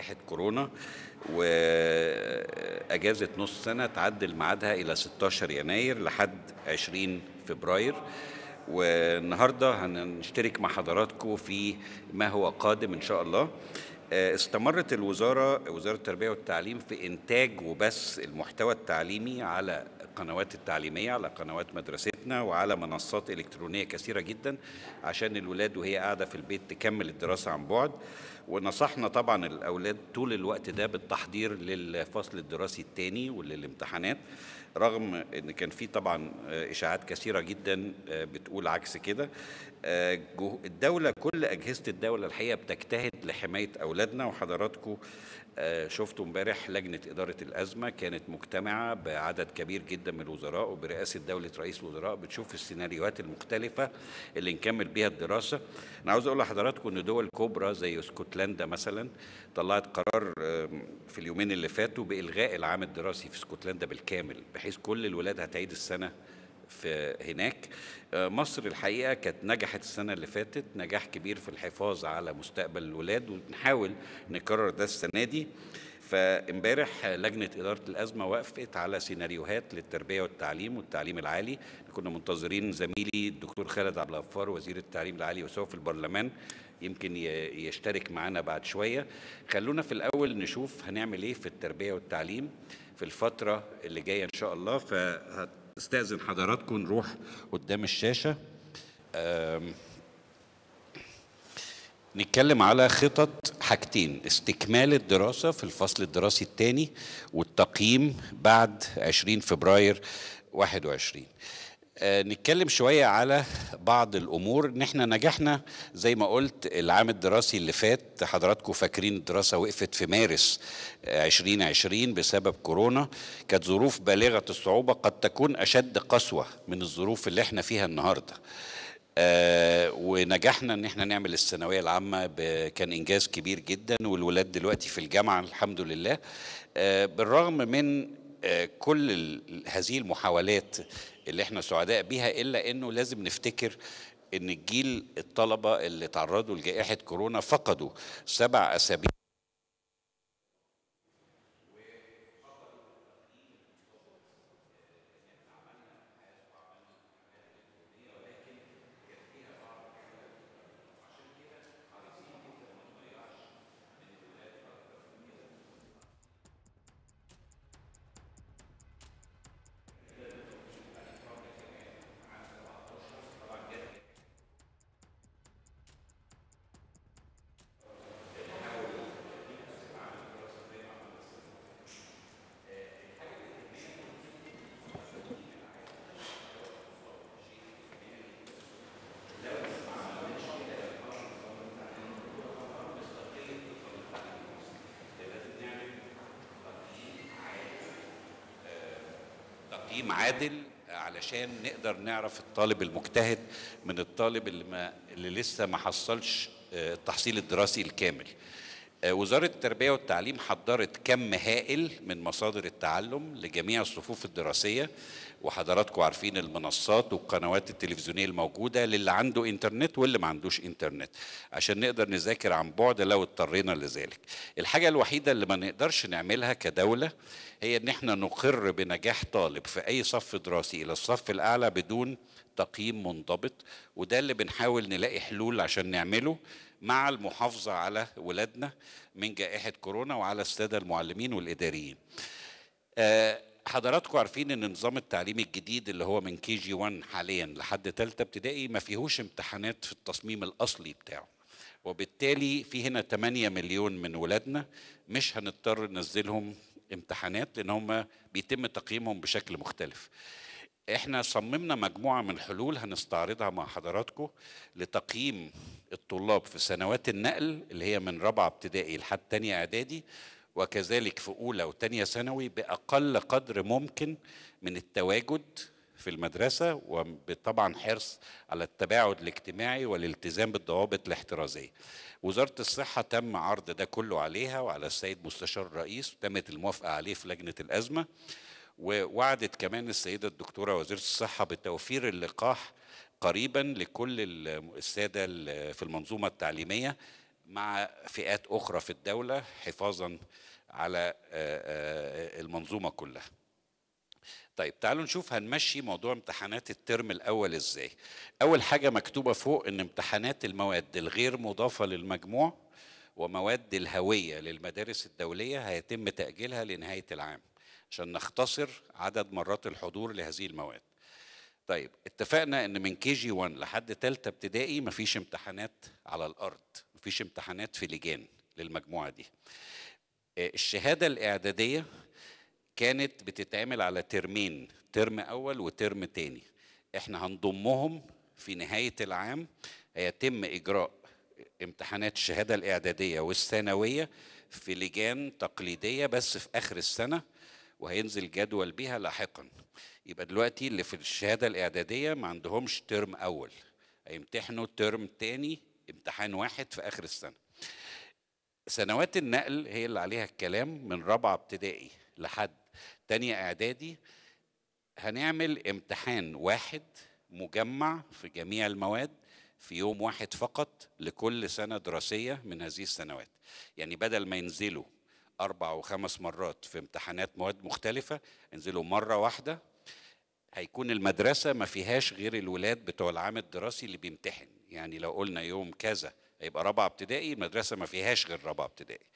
جائحة كورونا وأجازة نص سنة تعدل معادها إلى 16 يناير لحد 20 فبراير والنهاردة هنشترك مع حضراتكم في ما هو قادم إن شاء الله استمرت الوزارة وزارة التربية والتعليم في إنتاج وبث المحتوى التعليمي على القنوات التعليمية على قنوات مدرستنا وعلى منصات إلكترونية كثيرة جدا عشان الولاد وهي قاعدة في البيت تكمل الدراسة عن بعد ونصحنا طبعا الأولاد طول الوقت ده بالتحضير للفصل الدراسي الثاني وللامتحانات رغم ان كان في طبعا آه، اشاعات كثيره جدا آه، بتقول عكس كده آه، الدوله كل اجهزه الدوله الحقيقه بتجتهد لحمايه اولادنا وحضراتكم شفتوا امبارح لجنه اداره الازمه كانت مجتمعه بعدد كبير جدا من الوزراء وبرئاسه دوله رئيس الوزراء بتشوف السيناريوهات المختلفه اللي نكمل بيها الدراسه انا عاوز اقول لحضراتكم ان دول كبرى زي اسكتلندا مثلا طلعت قرار في اليومين اللي فاتوا بالغاء العام الدراسي في اسكتلندا بالكامل بحيث بحيث كل الولاد هتعيد السنه في هناك آه، مصر الحقيقه كانت نجحت السنه اللي فاتت نجاح كبير في الحفاظ على مستقبل الولاد ونحاول نكرر ده السنه دي فامبارح لجنه اداره الازمه وافقت على سيناريوهات للتربيه والتعليم والتعليم العالي كنا منتظرين زميلي الدكتور خالد عبد الغفار وزير التعليم العالي وسوف في البرلمان يمكن يشترك معانا بعد شويه خلونا في الاول نشوف هنعمل ايه في التربيه والتعليم في الفتره اللي جايه ان شاء الله فهستاذن حضراتكم نروح قدام الشاشه نتكلم على خطط حاجتين استكمال الدراسة في الفصل الدراسي الثاني والتقييم بعد 20 فبراير 21 آه، نتكلم شوية على بعض الأمور إن إحنا نجحنا زي ما قلت العام الدراسي اللي فات حضراتكم فاكرين الدراسة وقفت في مارس 2020 آه، بسبب كورونا كانت ظروف بالغة الصعوبة قد تكون أشد قسوة من الظروف اللي إحنا فيها النهاردة آه، ونجحنا ان احنا نعمل الثانويه العامه كان انجاز كبير جدا والولاد دلوقتي في الجامعه الحمد لله آه، بالرغم من آه، كل هذه المحاولات اللي احنا سعداء بيها الا انه لازم نفتكر ان الجيل الطلبه اللي تعرضوا لجائحه كورونا فقدوا سبع اسابيع تقييم عادل علشان نقدر نعرف الطالب المجتهد من الطالب اللي, ما اللي لسه ما حصلش آه، التحصيل الدراسي الكامل آه، وزارة التربية والتعليم حضرت كم هائل من مصادر التعلم لجميع الصفوف الدراسية وحضراتكم عارفين المنصات والقنوات التلفزيونية الموجودة للي عنده انترنت واللي ما عندوش انترنت عشان نقدر نذاكر عن بعد لو اضطرينا لذلك الحاجة الوحيدة اللي ما نقدرش نعملها كدولة هي ان احنا نقر بنجاح طالب في اي صف دراسي الى الصف الاعلى بدون تقييم منضبط وده اللي بنحاول نلاقي حلول عشان نعمله مع المحافظة على ولادنا من جائحة كورونا وعلى السادة المعلمين والإداريين آه، حضراتكم عارفين ان النظام التعليمي الجديد اللي هو من كي جي 1 حاليا لحد ثالثه ابتدائي ما فيهوش امتحانات في التصميم الاصلي بتاعه وبالتالي في هنا 8 مليون من ولادنا مش هنضطر ننزلهم امتحانات لان هم بيتم تقييمهم بشكل مختلف احنا صممنا مجموعه من الحلول هنستعرضها مع حضراتكم لتقييم الطلاب في سنوات النقل اللي هي من رابعه ابتدائي لحد تانية اعدادي وكذلك في اولى وتانية ثانوي باقل قدر ممكن من التواجد في المدرسه وطبعا حرص على التباعد الاجتماعي والالتزام بالضوابط الاحترازيه. وزاره الصحه تم عرض ده كله عليها وعلى السيد مستشار الرئيس تمت الموافقه عليه في لجنه الازمه. ووعدت كمان السيدة الدكتورة وزيرة الصحة بتوفير اللقاح قريبا لكل السادة في المنظومة التعليمية مع فئات أخرى في الدولة حفاظا على المنظومة كلها طيب تعالوا نشوف هنمشي موضوع امتحانات الترم الاول ازاي اول حاجه مكتوبه فوق ان امتحانات المواد الغير مضافه للمجموع ومواد الهويه للمدارس الدوليه هيتم تاجيلها لنهايه العام عشان نختصر عدد مرات الحضور لهذه المواد طيب اتفقنا ان من كي جي 1 لحد ثالثه ابتدائي مفيش امتحانات على الارض مفيش امتحانات في لجان للمجموعه دي آه، الشهاده الاعداديه كانت بتتعمل على ترمين ترم اول وترم تاني احنا هنضمهم في نهايه العام هيتم اجراء امتحانات الشهاده الاعداديه والثانويه في لجان تقليديه بس في اخر السنه وهينزل جدول بيها لاحقا يبقى دلوقتي اللي في الشهاده الاعداديه ما عندهمش ترم اول هيمتحنوا ترم تاني امتحان واحد في اخر السنه سنوات النقل هي اللي عليها الكلام من رابعه ابتدائي لحد تانية اعدادي هنعمل امتحان واحد مجمع في جميع المواد في يوم واحد فقط لكل سنة دراسية من هذه السنوات يعني بدل ما ينزلوا اربع وخمس مرات في امتحانات مواد مختلفه انزلوا مره واحده هيكون المدرسه ما فيهاش غير الولاد بتوع العام الدراسي اللي بيمتحن يعني لو قلنا يوم كذا هيبقى رابعه ابتدائي المدرسه ما فيهاش غير رابعه ابتدائي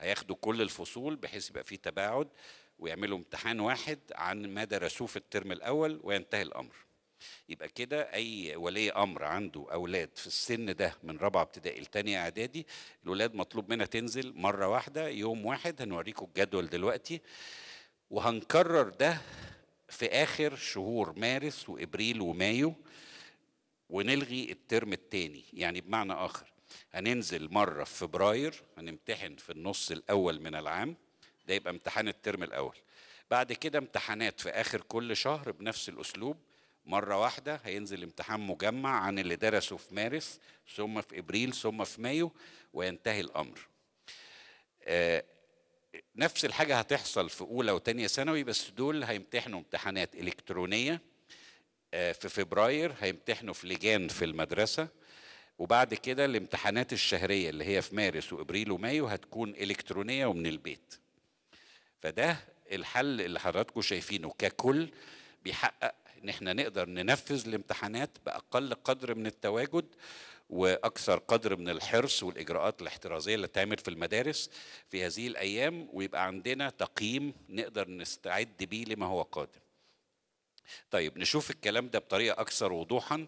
هياخدوا كل الفصول بحيث يبقى في تباعد ويعملوا امتحان واحد عن ما درسوه في الترم الاول وينتهي الامر يبقى كده اي ولي امر عنده اولاد في السن ده من رابعه ابتدائي لتانية اعدادي الاولاد مطلوب منها تنزل مره واحده يوم واحد هنوريكم الجدول دلوقتي وهنكرر ده في اخر شهور مارس وابريل ومايو ونلغي الترم الثاني يعني بمعنى اخر هننزل مره في فبراير هنمتحن في النص الاول من العام ده يبقى امتحان الترم الاول بعد كده امتحانات في اخر كل شهر بنفس الاسلوب مرة واحدة هينزل امتحان مجمع عن اللي درسه في مارس ثم في إبريل ثم في مايو وينتهي الأمر آه، نفس الحاجة هتحصل في أولى وتانية ثانوي بس دول هيمتحنوا امتحانات إلكترونية آه، في فبراير هيمتحنوا في لجان في المدرسة وبعد كده الامتحانات الشهرية اللي هي في مارس وإبريل ومايو هتكون إلكترونية ومن البيت فده الحل اللي حضراتكم شايفينه ككل بيحقق ان احنا نقدر ننفذ الامتحانات باقل قدر من التواجد واكثر قدر من الحرص والاجراءات الاحترازيه اللي تعمل في المدارس في هذه الايام ويبقى عندنا تقييم نقدر نستعد بيه لما هو قادم. طيب نشوف الكلام ده بطريقه اكثر وضوحا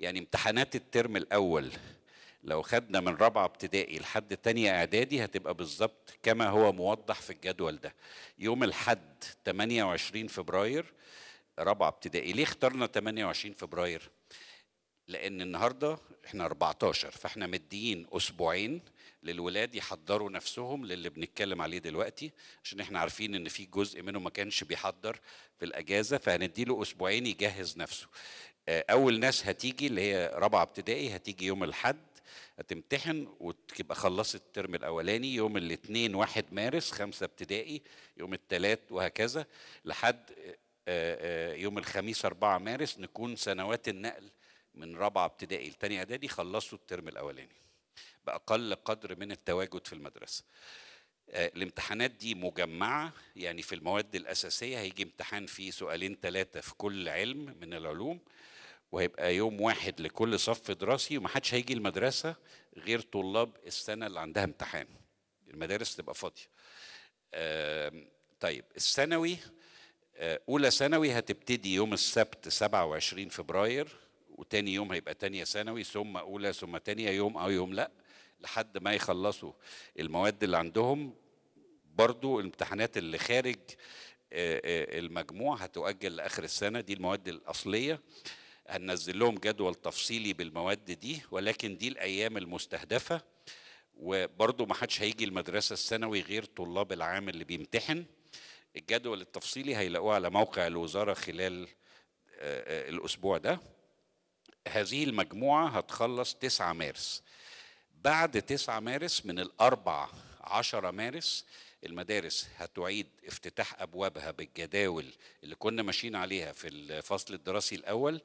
يعني امتحانات الترم الاول لو خدنا من رابعه ابتدائي لحد تانية اعدادي هتبقى بالظبط كما هو موضح في الجدول ده يوم الحد 28 فبراير رابعه ابتدائي ليه اخترنا 28 فبراير لان النهارده احنا 14 فاحنا مديين اسبوعين للولاد يحضروا نفسهم للي بنتكلم عليه دلوقتي عشان احنا عارفين ان في جزء منه ما كانش بيحضر في الاجازه فهندي له اسبوعين يجهز نفسه آه، اول ناس هتيجي اللي هي رابعه ابتدائي هتيجي يوم الاحد هتمتحن وتبقى خلصت الترم الاولاني يوم الاثنين 1 مارس 5 ابتدائي يوم الثلاث وهكذا لحد آه، آه، يوم الخميس 4 مارس نكون سنوات النقل من رابعه ابتدائي لتانية اعدادي خلصوا الترم الاولاني باقل قدر من التواجد في المدرسه آه، الامتحانات دي مجمعة يعني في المواد الأساسية هيجي امتحان فيه سؤالين ثلاثة في كل علم من العلوم وهيبقى يوم واحد لكل صف دراسي ومحدش هيجي المدرسة غير طلاب السنة اللي عندها امتحان المدارس تبقى فاضية طيب الثانوي اولى ثانوي هتبتدي يوم السبت 27 فبراير وتاني يوم هيبقى تانية ثانوي ثم اولى ثم تانية يوم او أه يوم لا لحد ما يخلصوا المواد اللي عندهم برضو الامتحانات اللي خارج آه، آه، المجموع هتؤجل لاخر السنه دي المواد الاصليه هننزل لهم جدول تفصيلي بالمواد دي ولكن دي الايام المستهدفه وبرضه ما حدش هيجي المدرسه الثانوي غير طلاب العام اللي بيمتحن الجدول التفصيلي هيلاقوه على موقع الوزاره خلال آه، آه، الاسبوع ده هذه المجموعه هتخلص 9 مارس بعد 9 مارس من الاربع 10 مارس المدارس هتعيد افتتاح ابوابها بالجداول اللي كنا ماشيين عليها في الفصل الدراسي الاول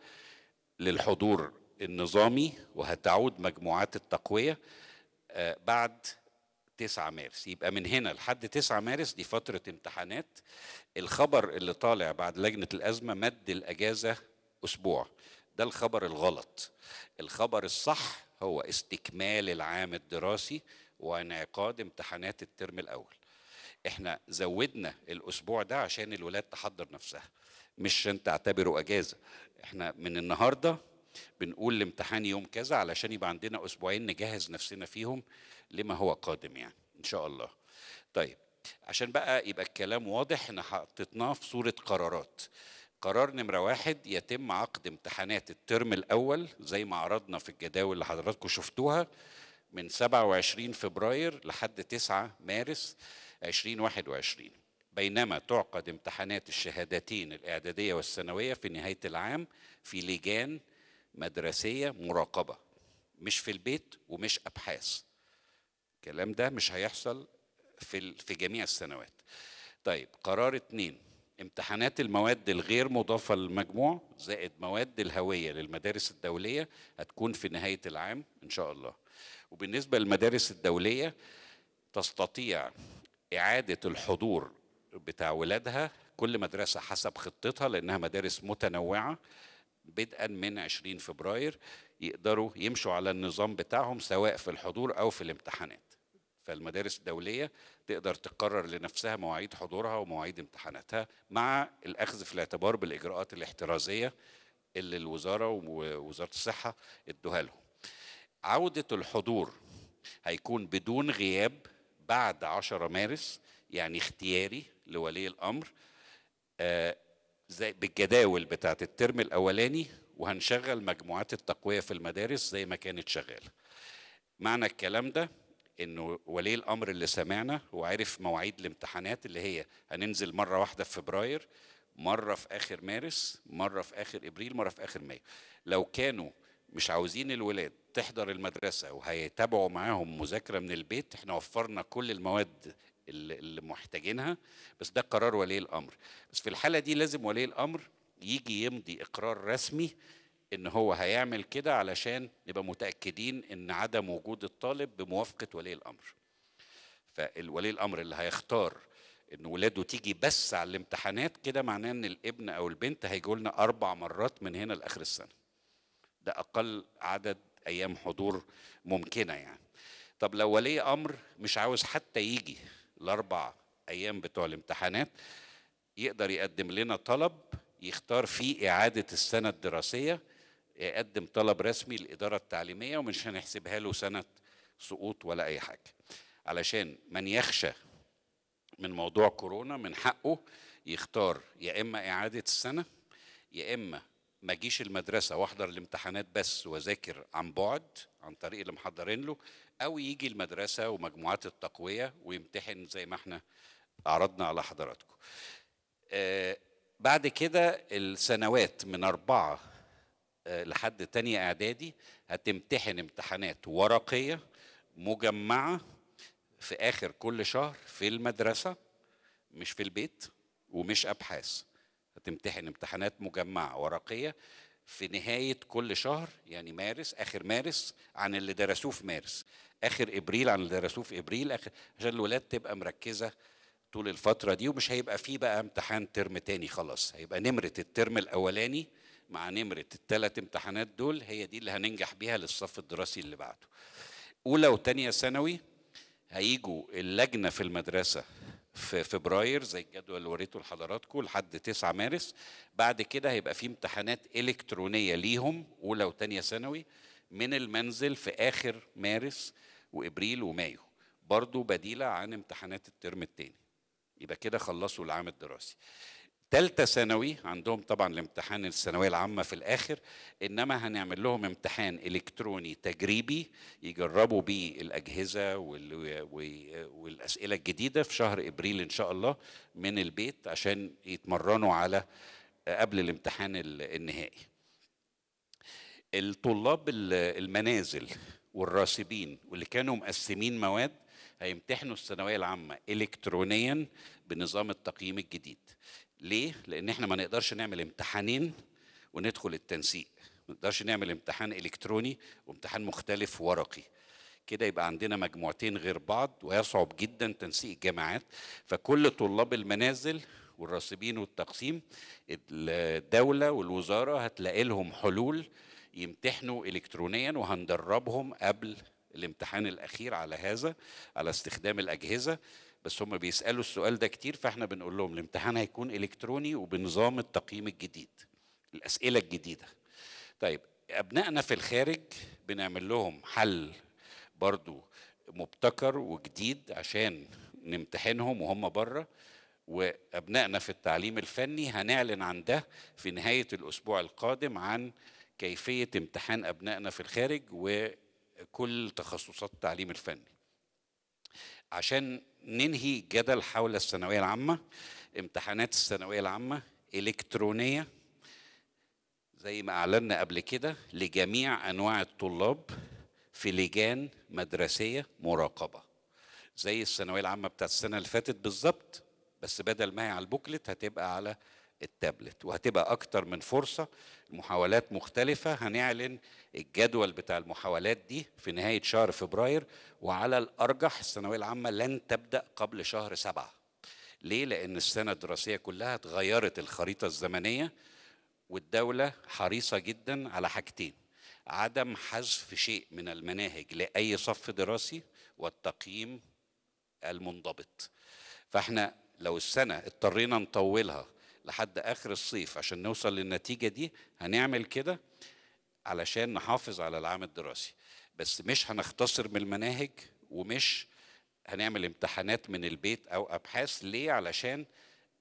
للحضور النظامي وهتعود مجموعات التقويه آه، بعد 9 مارس يبقى من هنا لحد 9 مارس دي فترة امتحانات الخبر اللي طالع بعد لجنة الأزمة مد الأجازة أسبوع ده الخبر الغلط الخبر الصح هو استكمال العام الدراسي وانعقاد امتحانات الترم الأول احنا زودنا الأسبوع ده عشان الولاد تحضر نفسها مش عشان تعتبره أجازة احنا من النهارده بنقول الامتحان يوم كذا علشان يبقى عندنا اسبوعين نجهز نفسنا فيهم لما هو قادم يعني ان شاء الله طيب عشان بقى يبقى الكلام واضح احنا حطيناه في صوره قرارات قرار نمرة واحد يتم عقد امتحانات الترم الأول زي ما عرضنا في الجداول اللي حضراتكم شفتوها من 27 فبراير لحد 9 مارس 2021 بينما تعقد امتحانات الشهادتين الإعدادية والثانوية في نهاية العام في لجان مدرسيه مراقبه مش في البيت ومش ابحاث الكلام ده مش هيحصل في في جميع السنوات طيب قرار اتنين امتحانات المواد الغير مضافة للمجموع زائد مواد الهوية للمدارس الدولية هتكون في نهاية العام إن شاء الله وبالنسبة للمدارس الدولية تستطيع إعادة الحضور بتاع ولادها كل مدرسة حسب خطتها لأنها مدارس متنوعة بدءا من 20 فبراير يقدروا يمشوا على النظام بتاعهم سواء في الحضور او في الامتحانات فالمدارس الدوليه تقدر تقرر لنفسها مواعيد حضورها ومواعيد امتحاناتها مع الاخذ في الاعتبار بالاجراءات الاحترازيه اللي الوزاره ووزاره الصحه ادوها لهم عوده الحضور هيكون بدون غياب بعد 10 مارس يعني اختياري لولي الامر آه زي بالجداول بتاعت الترم الاولاني وهنشغل مجموعات التقويه في المدارس زي ما كانت شغاله معنى الكلام ده انه ولي الامر اللي سمعنا هو عارف مواعيد الامتحانات اللي هي هننزل مره واحده في فبراير مره في اخر مارس مره في اخر ابريل مره في اخر مايو لو كانوا مش عاوزين الولاد تحضر المدرسه وهيتابعوا معاهم مذاكره من البيت احنا وفرنا كل المواد اللي محتاجينها بس ده قرار ولي الامر بس في الحاله دي لازم ولي الامر يجي يمضي اقرار رسمي ان هو هيعمل كده علشان نبقى متاكدين ان عدم وجود الطالب بموافقه ولي الامر فالولي الامر اللي هيختار ان ولاده تيجي بس على الامتحانات كده معناه ان الابن او البنت هيجوا لنا اربع مرات من هنا لاخر السنه ده اقل عدد ايام حضور ممكنه يعني طب لو ولي امر مش عاوز حتى يجي الاربع ايام بتوع الامتحانات يقدر يقدم لنا طلب يختار فيه اعاده السنه الدراسيه يقدم طلب رسمي للاداره التعليميه ومش هنحسبها له سنه سقوط ولا اي حاجه علشان من يخشى من موضوع كورونا من حقه يختار يا اما اعاده السنه يا اما ما اجيش المدرسه واحضر الامتحانات بس واذاكر عن بعد عن طريق اللي محضرين له او يجي المدرسه ومجموعات التقويه ويمتحن زي ما احنا عرضنا على حضراتكم آه، بعد كده السنوات من أربعة آه، لحد تانية إعدادي هتمتحن امتحانات ورقية مجمعة في آخر كل شهر في المدرسة مش في البيت ومش أبحاث هتمتحن امتحانات مجمعة ورقية في نهاية كل شهر يعني مارس آخر مارس عن اللي درسوه في مارس آخر إبريل عن اللي درسوه في إبريل آخر عشان الولاد تبقى مركزة طول الفترة دي ومش هيبقى فيه بقى امتحان ترم تاني خلاص هيبقى نمرة الترم الأولاني مع نمرة الثلاث امتحانات دول هي دي اللي هننجح بيها للصف الدراسي اللي بعده أولى وتانية ثانوي هيجوا اللجنة في المدرسة في فبراير زي الجدول اللي وريته لحضراتكم لحد 9 مارس بعد كده هيبقى في امتحانات الكترونيه ليهم اولى وثانيه ثانوي من المنزل في اخر مارس وابريل ومايو برضو بديله عن امتحانات الترم الثاني يبقى كده خلصوا العام الدراسي تالتة ثانوي عندهم طبعا الامتحان الثانوية العامة في الآخر إنما هنعمل لهم امتحان إلكتروني تجريبي يجربوا بيه الأجهزة والأسئلة الجديدة في شهر إبريل إن شاء الله من البيت عشان يتمرنوا على قبل الامتحان النهائي الطلاب المنازل والراسبين واللي كانوا مقسمين مواد هيمتحنوا الثانويه العامه الكترونيا بنظام التقييم الجديد ليه؟ لأن احنا ما نقدرش نعمل امتحانين وندخل التنسيق ما نقدرش نعمل امتحان إلكتروني وامتحان مختلف ورقي كده يبقى عندنا مجموعتين غير بعض ويصعب جدا تنسيق الجامعات فكل طلاب المنازل والراسبين والتقسيم الدولة والوزارة هتلاقي لهم حلول يمتحنوا إلكترونيا وهندربهم قبل الامتحان الأخير على هذا على استخدام الأجهزة بس هم بيسالوا السؤال ده كتير فاحنا بنقول لهم الامتحان هيكون الكتروني وبنظام التقييم الجديد الاسئله الجديده طيب ابنائنا في الخارج بنعمل لهم حل برضو مبتكر وجديد عشان نمتحنهم وهم بره وابنائنا في التعليم الفني هنعلن عن ده في نهايه الاسبوع القادم عن كيفيه امتحان ابنائنا في الخارج وكل تخصصات التعليم الفني عشان ننهي جدل حول الثانويه العامه امتحانات الثانويه العامه الكترونيه زي ما اعلنا قبل كده لجميع انواع الطلاب في لجان مدرسيه مراقبه زي الثانويه العامه بتاعت السنه اللي فاتت بالظبط بس بدل ما هي على البوكلت هتبقى على التابلت وهتبقى اكتر من فرصه محاولات مختلفه هنعلن الجدول بتاع المحاولات دي في نهايه شهر فبراير وعلى الارجح الثانويه العامه لن تبدا قبل شهر سبعة ليه لان السنه الدراسيه كلها اتغيرت الخريطه الزمنيه والدوله حريصه جدا على حاجتين عدم حذف شيء من المناهج لاي صف دراسي والتقييم المنضبط فاحنا لو السنه اضطرينا نطولها لحد اخر الصيف عشان نوصل للنتيجه دي هنعمل كده علشان نحافظ على العام الدراسي بس مش هنختصر من المناهج ومش هنعمل امتحانات من البيت او ابحاث ليه علشان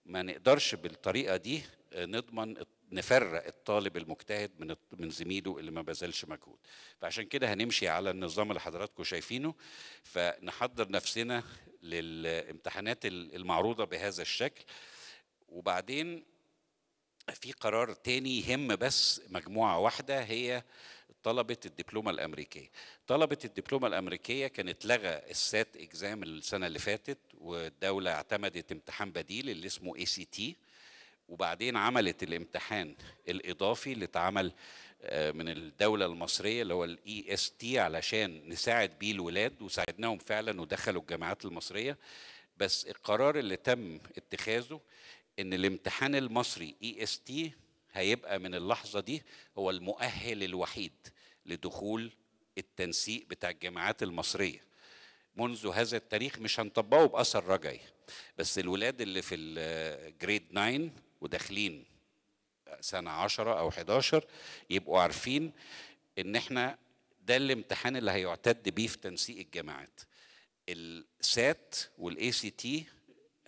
ما نقدرش بالطريقه دي آه، نضمن نفرق الطالب المجتهد من من زميله اللي ما بذلش مجهود فعشان كده هنمشي على النظام اللي حضراتكم شايفينه فنحضر نفسنا للامتحانات المعروضه بهذا الشكل وبعدين في قرار تاني يهم بس مجموعة واحدة هي طلبة الدبلومة الأمريكية طلبة الدبلومة الأمريكية كانت لغى السات إكزام السنة اللي فاتت والدولة اعتمدت امتحان بديل اللي اسمه اي سي تي وبعدين عملت الامتحان الإضافي اللي اتعمل آه، من الدولة المصرية اللي هو الاي اس e تي علشان نساعد بيه الولاد وساعدناهم فعلا ودخلوا الجامعات المصرية بس القرار اللي تم اتخاذه ان الامتحان المصري اي اس تي هيبقى من اللحظه دي هو المؤهل الوحيد لدخول التنسيق بتاع الجامعات المصريه منذ هذا التاريخ مش هنطبقه باثر رجعي بس الولاد اللي في الجريد 9 وداخلين سنه 10 او 11 يبقوا عارفين ان احنا ده الامتحان اللي هيعتد بيه في تنسيق الجامعات السات والاي سي تي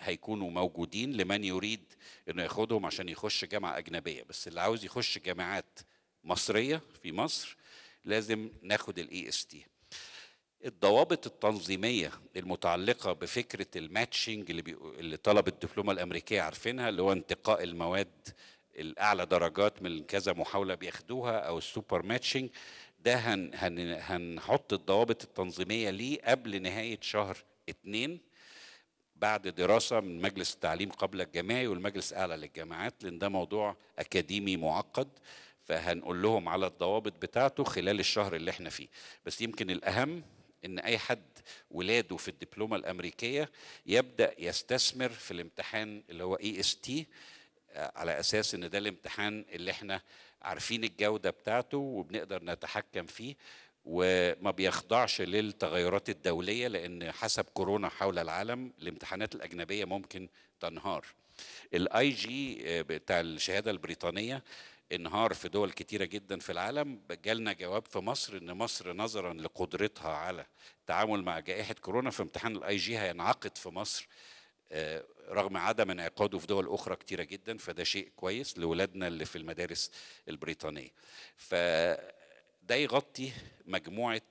هيكونوا موجودين لمن يريد انه ياخدهم عشان يخش جامعه اجنبيه بس اللي عاوز يخش جامعات مصريه في مصر لازم ناخد الاي اس e تي الضوابط التنظيميه المتعلقه بفكره الماتشنج اللي, بيقو... اللي طلب الدبلومه الامريكيه عارفينها اللي هو انتقاء المواد الاعلى درجات من كذا محاوله بياخدوها او السوبر ماتشنج ده هن... هن... هنحط الضوابط التنظيميه ليه قبل نهايه شهر اتنين بعد دراسة من مجلس التعليم قبل الجامعي والمجلس الأعلى للجامعات لأن ده موضوع أكاديمي معقد فهنقول لهم على الضوابط بتاعته خلال الشهر اللي احنا فيه بس يمكن الأهم إن أي حد ولاده في الدبلومة الأمريكية يبدأ يستثمر في الامتحان اللي هو EST آه، على أساس إن ده الامتحان اللي احنا عارفين الجودة بتاعته وبنقدر نتحكم فيه وما بيخضعش للتغيرات الدولية لأن حسب كورونا حول العالم الامتحانات الأجنبية ممكن تنهار الاي آه، جي بتاع الشهادة البريطانية انهار في دول كتيرة جدا في العالم جالنا جواب في مصر ان مصر نظرا لقدرتها على التعامل مع جائحة كورونا فامتحان الاي جي هينعقد في مصر آه، رغم عدم انعقاده في دول اخرى كتيره جدا فده شيء كويس لولادنا اللي في المدارس البريطانيه ف ده يغطي مجموعة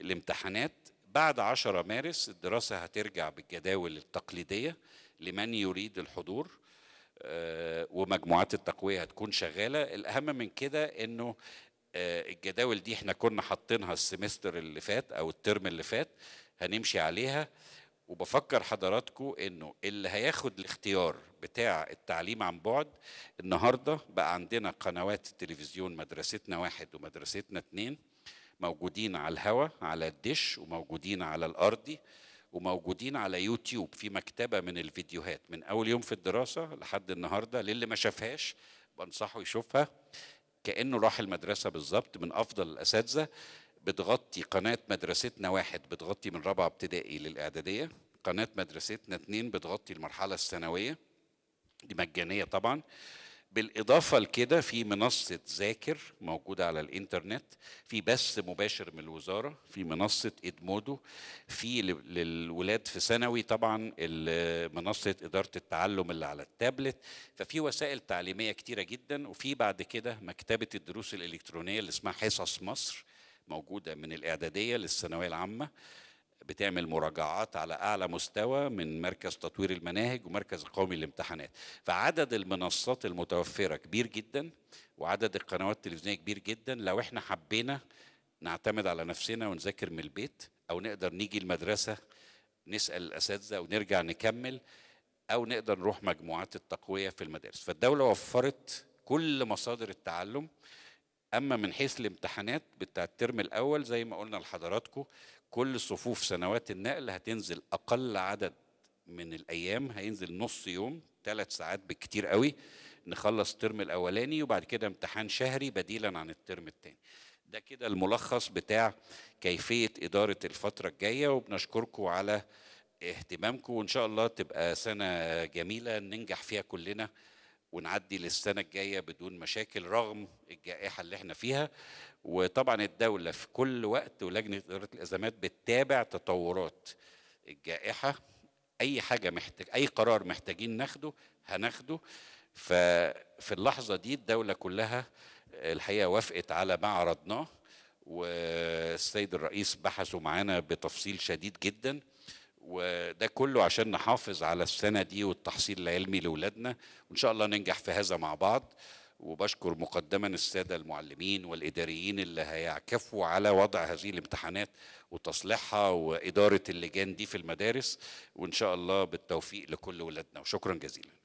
الامتحانات بعد 10 مارس الدراسة هترجع بالجداول التقليدية لمن يريد الحضور آه، ومجموعات التقوية هتكون شغالة الأهم من كده أنه آه، الجداول دي احنا كنا حاطينها السمستر اللي فات أو الترم اللي فات هنمشي عليها وبفكر حضراتكم انه اللي هياخد الاختيار بتاع التعليم عن بعد النهارده بقى عندنا قنوات التلفزيون مدرستنا واحد ومدرستنا اتنين موجودين على الهوا على الدش وموجودين على الارضي وموجودين على يوتيوب في مكتبه من الفيديوهات من اول يوم في الدراسه لحد النهارده للي ما شافهاش بنصحه يشوفها كانه راح المدرسه بالظبط من افضل الاساتذه بتغطي قناة مدرستنا واحد بتغطي من رابعة ابتدائي للإعدادية قناة مدرستنا اتنين بتغطي المرحلة الثانوية دي مجانية طبعا بالإضافة لكده في منصة ذاكر موجودة على الإنترنت في بث مباشر من الوزارة في منصة إدمودو في للولاد في ثانوي طبعا منصة إدارة التعلم اللي على التابلت ففي وسائل تعليمية كتيرة جدا وفي بعد كده مكتبة الدروس الإلكترونية اللي اسمها حصص مصر موجوده من الاعداديه للثانويه العامه بتعمل مراجعات على اعلى مستوى من مركز تطوير المناهج ومركز قومي للامتحانات فعدد المنصات المتوفره كبير جدا وعدد القنوات التلفزيونيه كبير جدا لو احنا حبينا نعتمد على نفسنا ونذاكر من البيت او نقدر نيجي المدرسه نسال الاساتذه ونرجع نكمل او نقدر نروح مجموعات التقويه في المدارس فالدوله وفرت كل مصادر التعلم اما من حيث الامتحانات بتاع الترم الاول زي ما قلنا لحضراتكم كل صفوف سنوات النقل هتنزل اقل عدد من الايام هينزل نص يوم ثلاث ساعات بكتير قوي نخلص الترم الاولاني وبعد كده امتحان شهري بديلا عن الترم الثاني ده كده الملخص بتاع كيفيه اداره الفتره الجايه وبنشكركم على اهتمامكم وان شاء الله تبقى سنه جميله ننجح فيها كلنا ونعدي للسنة الجاية بدون مشاكل رغم الجائحة اللي احنا فيها وطبعا الدولة في كل وقت ولجنة إدارة الأزمات بتتابع تطورات الجائحة أي حاجة محتاج أي قرار محتاجين ناخده هناخده ففي اللحظة دي الدولة كلها الحقيقة وافقت على ما عرضناه والسيد الرئيس بحثوا معانا بتفصيل شديد جدا وده كله عشان نحافظ على السنة دي والتحصيل العلمي لأولادنا وإن شاء الله ننجح في هذا مع بعض وبشكر مقدما السادة المعلمين والإداريين اللي هيعكفوا على وضع هذه الامتحانات وتصليحها وإدارة اللجان دي في المدارس وإن شاء الله بالتوفيق لكل ولادنا وشكرا جزيلا